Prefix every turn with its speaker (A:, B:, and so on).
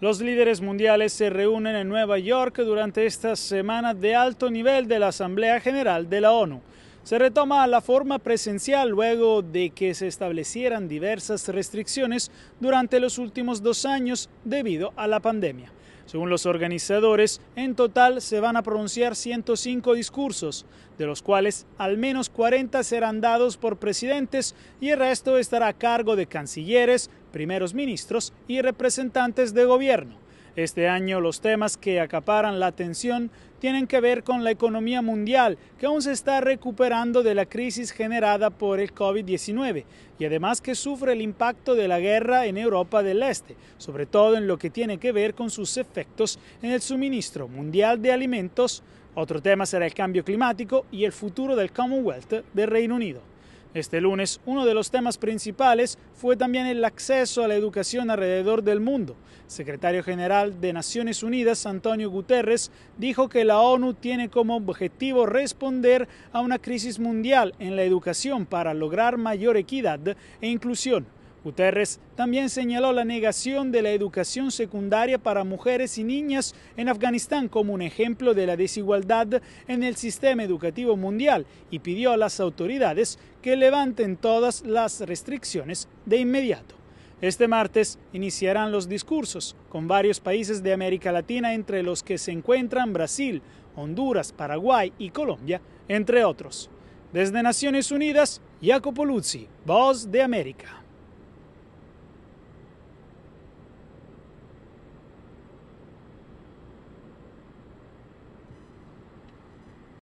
A: Los líderes mundiales se reúnen en Nueva York durante esta semana de alto nivel de la Asamblea General de la ONU. Se retoma la forma presencial luego de que se establecieran diversas restricciones durante los últimos dos años debido a la pandemia. Según los organizadores, en total se van a pronunciar 105 discursos, de los cuales al menos 40 serán dados por presidentes y el resto estará a cargo de cancilleres, primeros ministros y representantes de gobierno. Este año los temas que acaparan la atención tienen que ver con la economía mundial, que aún se está recuperando de la crisis generada por el COVID-19 y además que sufre el impacto de la guerra en Europa del Este, sobre todo en lo que tiene que ver con sus efectos en el suministro mundial de alimentos. Otro tema será el cambio climático y el futuro del Commonwealth del Reino Unido. Este lunes, uno de los temas principales fue también el acceso a la educación alrededor del mundo. El secretario general de Naciones Unidas, Antonio Guterres, dijo que la ONU tiene como objetivo responder a una crisis mundial en la educación para lograr mayor equidad e inclusión. Guterres también señaló la negación de la educación secundaria para mujeres y niñas en Afganistán como un ejemplo de la desigualdad en el sistema educativo mundial y pidió a las autoridades que levanten todas las restricciones de inmediato. Este martes iniciarán los discursos con varios países de América Latina entre los que se encuentran Brasil, Honduras, Paraguay y Colombia, entre otros. Desde Naciones Unidas, Jacopo Luzzi, Voz de América.